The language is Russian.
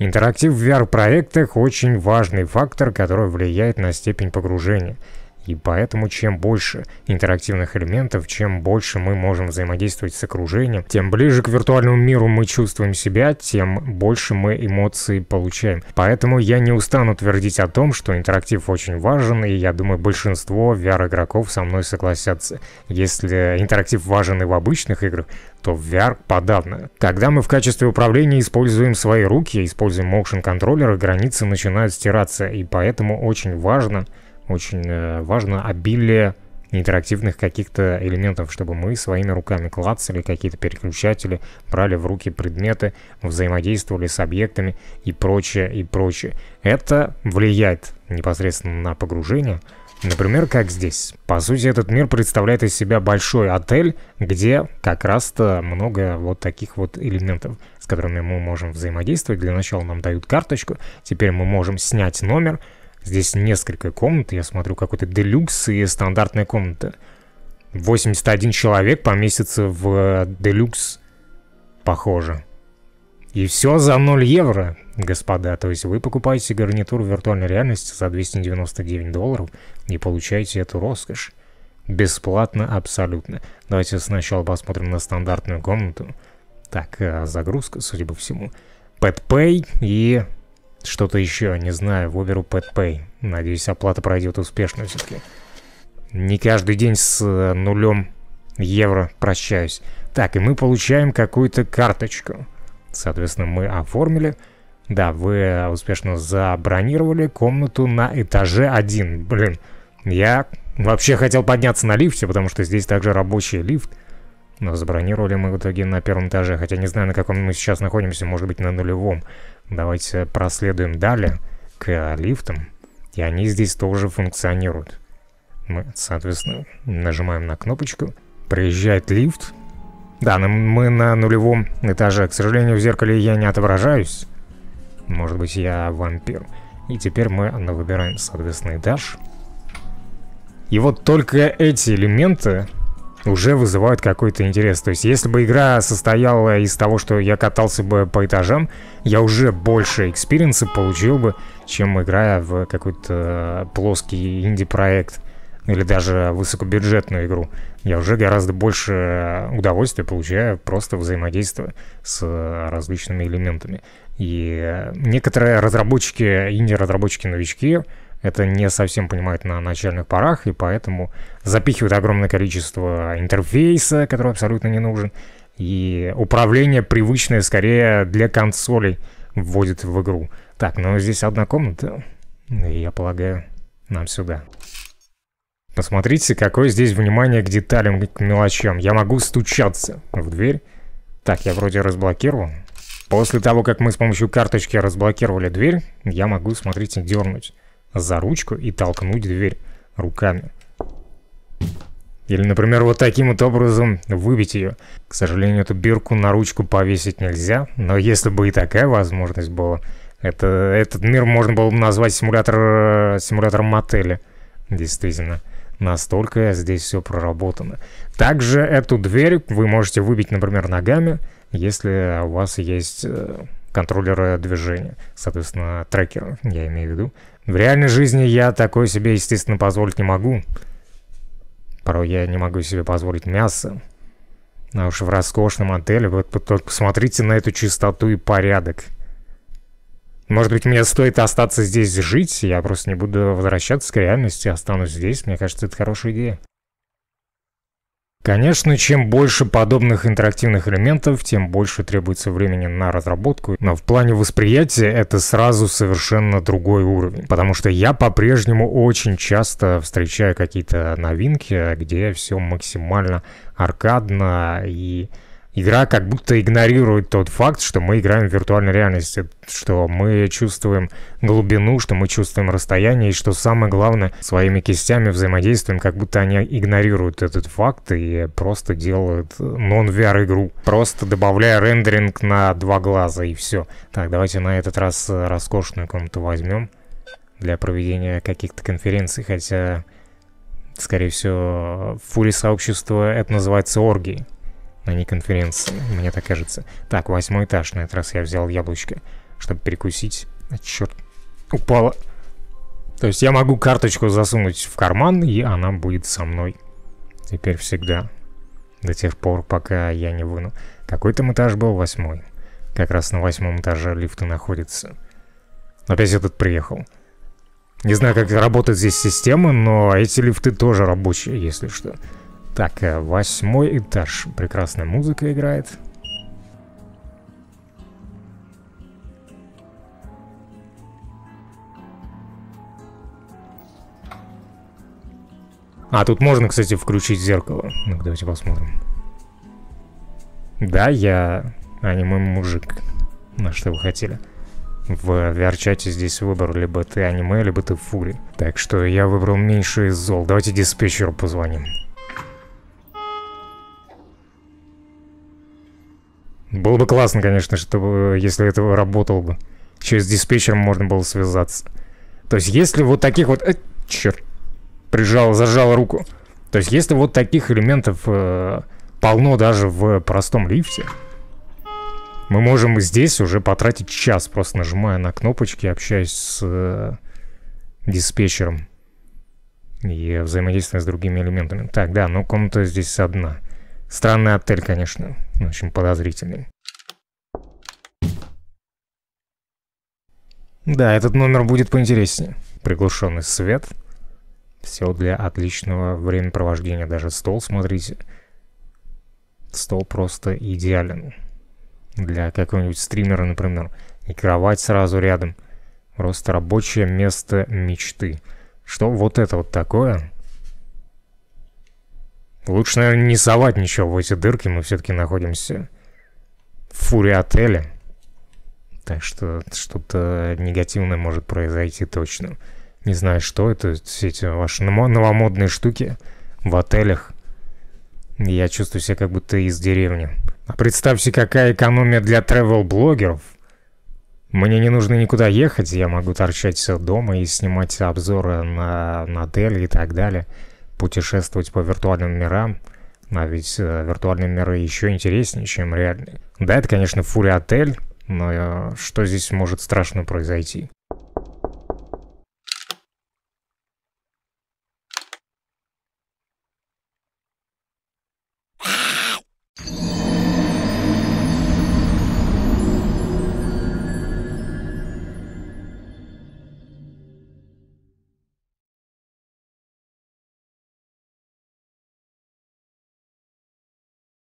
Интерактив в VR-проектах очень важный фактор, который влияет на степень погружения – и поэтому чем больше интерактивных элементов, чем больше мы можем взаимодействовать с окружением, тем ближе к виртуальному миру мы чувствуем себя, тем больше мы эмоции получаем. Поэтому я не устану твердить о том, что интерактив очень важен, и я думаю, большинство VR-игроков со мной согласятся. Если интерактив важен и в обычных играх, то в VR подавно. Когда мы в качестве управления используем свои руки, используем motion контроллеры, границы начинают стираться, и поэтому очень важно очень э, важно обилие интерактивных каких-то элементов, чтобы мы своими руками клацали какие-то переключатели, брали в руки предметы, взаимодействовали с объектами и прочее, и прочее. Это влияет непосредственно на погружение. Например, как здесь. По сути, этот мир представляет из себя большой отель, где как раз-то много вот таких вот элементов, с которыми мы можем взаимодействовать. Для начала нам дают карточку, теперь мы можем снять номер, Здесь несколько комнат, я смотрю, какой-то делюкс и стандартная комната. 81 человек поместится в э, делюкс, похоже. И все за 0 евро, господа. То есть вы покупаете гарнитур виртуальной реальности за 299 долларов и получаете эту роскошь. Бесплатно абсолютно. Давайте сначала посмотрим на стандартную комнату. Так, э, загрузка, судя по всему. PetPay и что-то еще, не знаю, в Uber Pet Pay. Надеюсь, оплата пройдет успешно все-таки. Не каждый день с э, нулем евро прощаюсь. Так, и мы получаем какую-то карточку. Соответственно, мы оформили. Да, вы э, успешно забронировали комнату на этаже 1. Блин, я вообще хотел подняться на лифте, потому что здесь также рабочий лифт. Но забронировали мы в итоге на первом этаже, хотя не знаю, на каком мы сейчас находимся, может быть, на нулевом. Давайте проследуем далее к лифтам, и они здесь тоже функционируют. Мы, соответственно, нажимаем на кнопочку, проезжает лифт. Да, мы на нулевом этаже. К сожалению, в зеркале я не отображаюсь. Может быть, я вампир. И теперь мы выбираем, соответственно, этаж. И вот только эти элементы уже вызывают какой-то интерес. То есть, если бы игра состояла из того, что я катался бы по этажам, я уже больше экспириенса получил бы, чем играя в какой-то э, плоский инди-проект или даже высокобюджетную игру. Я уже гораздо больше удовольствия получаю просто взаимодействуя с различными элементами. И э, некоторые разработчики, инди-разработчики-новички, это не совсем понимают на начальных порах, и поэтому запихивают огромное количество интерфейса, который абсолютно не нужен, и управление привычное скорее для консолей вводит в игру. Так, ну здесь одна комната, и я полагаю, нам сюда. Посмотрите, какое здесь внимание к деталям, к мелочам. Я могу стучаться в дверь. Так, я вроде разблокировал. После того, как мы с помощью карточки разблокировали дверь, я могу, смотрите, дернуть за ручку и толкнуть дверь руками. Или, например, вот таким вот образом выбить ее. К сожалению, эту бирку на ручку повесить нельзя, но если бы и такая возможность была, это, этот мир можно было бы назвать симулятор, э, симулятором мотеля. Действительно, настолько здесь все проработано. Также эту дверь вы можете выбить, например, ногами, если у вас есть э, контроллеры движения, соответственно, трекер, я имею в виду, в реальной жизни я такое себе, естественно, позволить не могу. Порой я не могу себе позволить мясо. А уж в роскошном отеле, вот, вот посмотрите на эту чистоту и порядок. Может быть, мне стоит остаться здесь жить, я просто не буду возвращаться к реальности, останусь здесь. Мне кажется, это хорошая идея. Конечно, чем больше подобных интерактивных элементов, тем больше требуется времени на разработку, но в плане восприятия это сразу совершенно другой уровень, потому что я по-прежнему очень часто встречаю какие-то новинки, где все максимально аркадно и игра как будто игнорирует тот факт, что мы играем в виртуальной реальности, что мы чувствуем глубину, что мы чувствуем расстояние, и что самое главное, своими кистями взаимодействуем, как будто они игнорируют этот факт и просто делают нон-VR игру, просто добавляя рендеринг на два глаза и все. Так, давайте на этот раз э, роскошную комнату возьмем для проведения каких-то конференций, хотя, скорее всего, в фуре сообщества это называется оргией на конференции, мне так кажется. Так, восьмой этаж, на этот раз я взял яблочко, чтобы перекусить. А, черт, упало. То есть я могу карточку засунуть в карман, и она будет со мной. Теперь всегда. До тех пор, пока я не выну. Какой там этаж был? Восьмой. Как раз на восьмом этаже лифты находятся. Опять этот приехал. Не знаю, как работает здесь система, но эти лифты тоже рабочие, если что. Так, э, восьмой этаж. Прекрасная музыка играет. А, тут можно, кстати, включить зеркало. ну давайте посмотрим. Да, я аниме-мужик. На что вы хотели? В vr здесь выбор, либо ты аниме, либо ты фури. Так что я выбрал меньше из зол. Давайте диспетчеру позвоним. Было бы классно, конечно, чтобы, э, если это работало бы. Еще с диспетчером можно было связаться. То есть, если вот таких вот... Э, черт. Прижал, зажал руку. То есть, если вот таких элементов э, полно даже в простом лифте, мы можем здесь уже потратить час, просто нажимая на кнопочки, общаясь с э, диспетчером и взаимодействуя с другими элементами. Так, да, но комната здесь одна. Странный отель, конечно. Очень подозрительный. Да, этот номер будет поинтереснее. Приглушенный свет. Все для отличного времяпровождения. Даже стол, смотрите. Стол просто идеален. Для какого-нибудь стримера, например. И кровать сразу рядом. Просто рабочее место мечты. Что вот это вот такое? Лучше, наверное, не совать ничего в эти дырки. Мы все-таки находимся в фуре отеля. Так что что-то негативное может произойти точно. Не знаю, что это, все эти ваши новомодные штуки в отелях. Я чувствую себя как будто из деревни. А представьте, какая экономия для travel-блогеров. Мне не нужно никуда ехать, я могу торчать дома и снимать обзоры на, на отели и так далее путешествовать по виртуальным мирам, а ведь э, виртуальные миры еще интереснее, чем реальные. Да, это, конечно, фури-отель, но э, что здесь может страшно произойти?